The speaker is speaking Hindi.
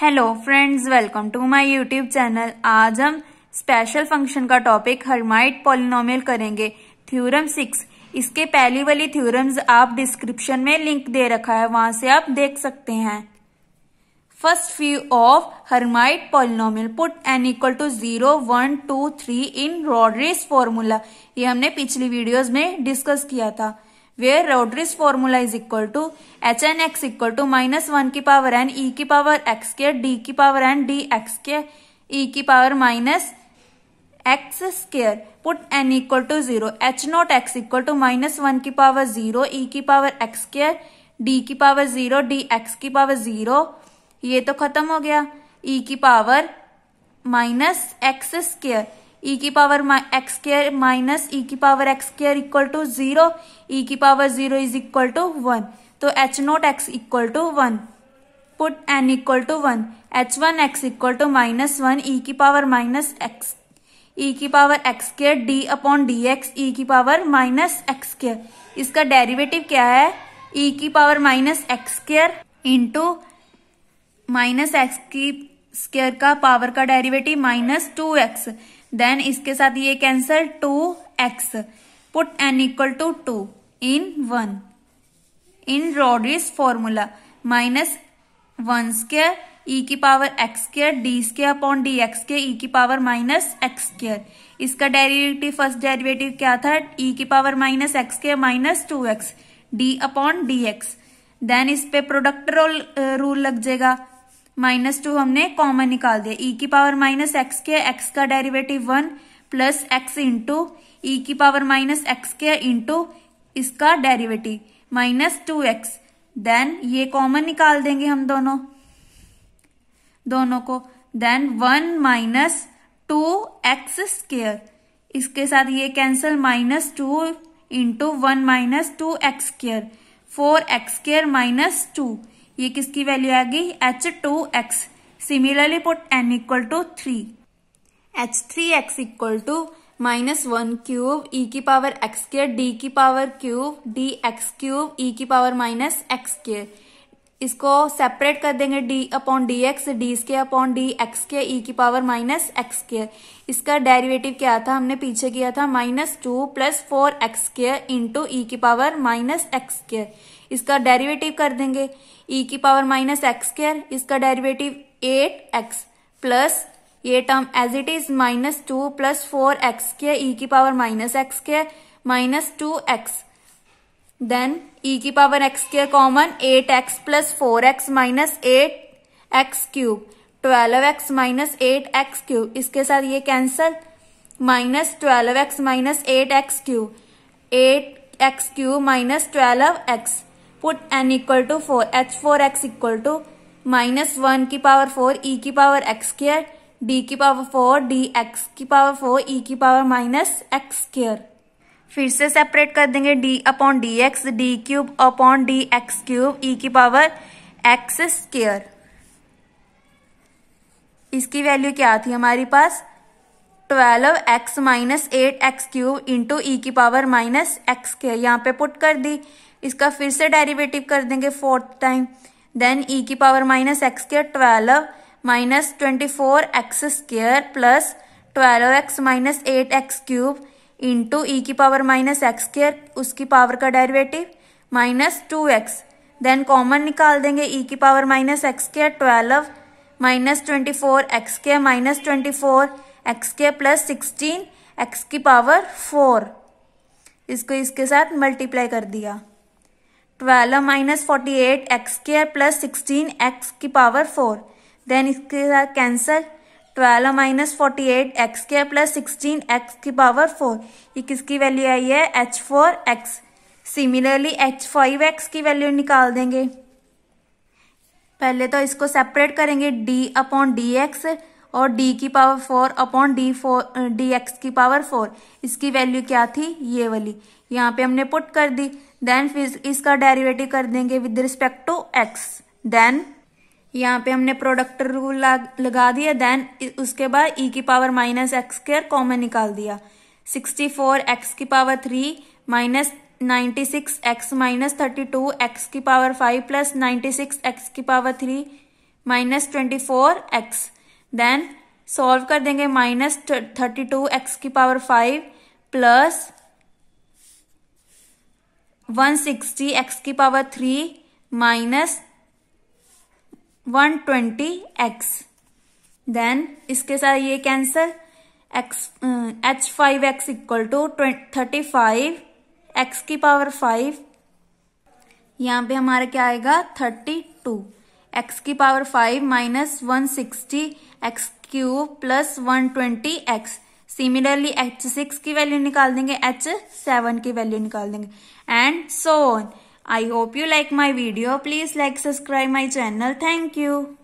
hello friends welcome to my YouTube channel आज हम स्पेशल फंक्शन का टॉपिक हर्माइट पॉलिनोमियल करेंगे थ्योरम सिक्स इसके पहली वाली थ्योरम्स आप डिस्क्रिप्शन में लिंक दे रखा है वहां से आप देख सकते हैं first few of Hermite polynomial put N equal to zero one two three in Rodrigues formula ये हमने पिछली वीडियोज में डिस्कस किया था formula is equal to H N X equal to minus one की पावर एन ई की पावर x के d की पावर e n dx के ई की power minus x square put N equal to zero H not X equal to minus one की पावर जीरो ई की पावर एक्स स्केयर डी की पावर जीरो डी एक्स की पावर जीरो ये तो खत्म हो गया ई e की power minus x square e की power x square minus E की power x square equal to zero E की power zero is equal to one तो H not X equal to one put N equal to one H one X equal to minus one E की पावर माइनस एक्स ई की power x square D upon D X E की पावर माइनस एक्स स्क्र इसका डेरिवेटिव क्या है ई e की power minus x square into minus X की स्केयर का पावर का derivative minus two x then इसके साथ ये cancel two X put N equal to two in one in Rodrigues formula minus one square E की power x square D square upon D x के ई की पावर माइनस एक्स स्केयर इसका डेरिवेटिव फर्स्ट डेरिवेटिव क्या था ई e की power minus x square minus two X D upon D X then इस पे प्रोडक्ट रूल लग जाएगा माइनस टू हमने कॉमन निकाल दिया ई e की पावर माइनस एक्स के एक्स का derivative one plus X into ई की पावर माइनस एक्स के इंटू इसका derivative minus two x then ये कॉमन निकाल देंगे हम दोनों दोनों को then one minus two X square इसके साथ ये cancel minus two into one minus two X square four x square minus two ये किसकी वैल्यू आ गई H two x similarly put N equal to three h three x equal to minus one cube e की पावर एक्स केयर डी की power cube d x cube e की पावर माइनस एक्स केयर इसको सेपरेट कर देंगे d upon D x d के अपॉन डी एक्स के ई की पावर माइनस एक्स केयर इसका डेरिवेटिव क्या था हमने पीछे किया था minus two plus four x square into ई की पावर माइनस एक्स केयर इसका डेरिवेटिव कर देंगे e की पावर माइनस एक्स स्क्र इसका डेरिवेटिव एट एक्स प्लस ये term as it is minus two plus four x square e e की power minus x square minus two x then e e की power x square common eight x plus four x minus eight x cube twelve x minus eight x cube इसके साथ ये cancel minus twelve x minus eight x cube eight x cube minus twelve x put N equal to four h four x equal to minus one की पावर फोर ई की पावर एक्स स्केयर डी की पावर फोर डी एक्स की पावर फोर ई की पावर माइनस एक्स स्केयर फिर से सेपरेट कर देंगे d upon D x d cube upon D x cube e की पावर एक्स स्केयर इसकी वैल्यू क्या थी हमारे पास twelve x minus eight x cube into ई की पावर माइनस एक्स के यहाँ पे पुट कर दी इसका फिर से डेरिवेटिव कर देंगे फोर्थ टाइम देन ई की power minus x square twelve minus twenty four x square plus twelve x minus eight x cube into ई की पावर माइनस एक्स स्केयर उसकी पावर का derivative minus two x then common निकाल देंगे ई e की power minus x square twelve minus twenty four x square minus twenty four x square plus sixteen x की पावर फोर इसको इसके साथ मल्टीप्लाई कर दिया twelve minus forty eight x square plus sixteen x की पावर फोर देन इसके साथ cancel twelve minus forty eight x square plus sixteen x की पावर फोर ये किसकी वैल्यू आई है h four x similarly h five x की वैल्यू निकाल देंगे पहले तो इसको सेपरेट करेंगे डी अपॉन डी एक्स और डी की power four upon d four d x की पावर फोर इसकी वैल्यू क्या थी ये वाली यहाँ पे हमने पुट कर दी देन फिर इसका डेरिवेटिव कर देंगे with respect to x then यहाँ पे हमने प्रोडक्ट रूल लगा दिया देन उसके बाद ई e की power minus x square common निकाल दिया सिक्सटी फोर एक्स की power three minus ninety six x minus thirty two x की power five plus ninety six x की power three minus twenty four x then solve कर देंगे माइनस थर्टी टू एक्स की power five plus one sixty x की power three minus one twenty x then इसके साथ ये cancel x H five x equal to thirty five x की पावर फाइव यहाँ पे हमारा क्या आएगा थर्टी टू एक्स की power five minus one sixty x cube plus one twenty x similarly h six की वैल्यू निकाल देंगे एच सेवन की वैल्यू निकाल देंगे and so on I hope you like my video please like subscribe my channel thank you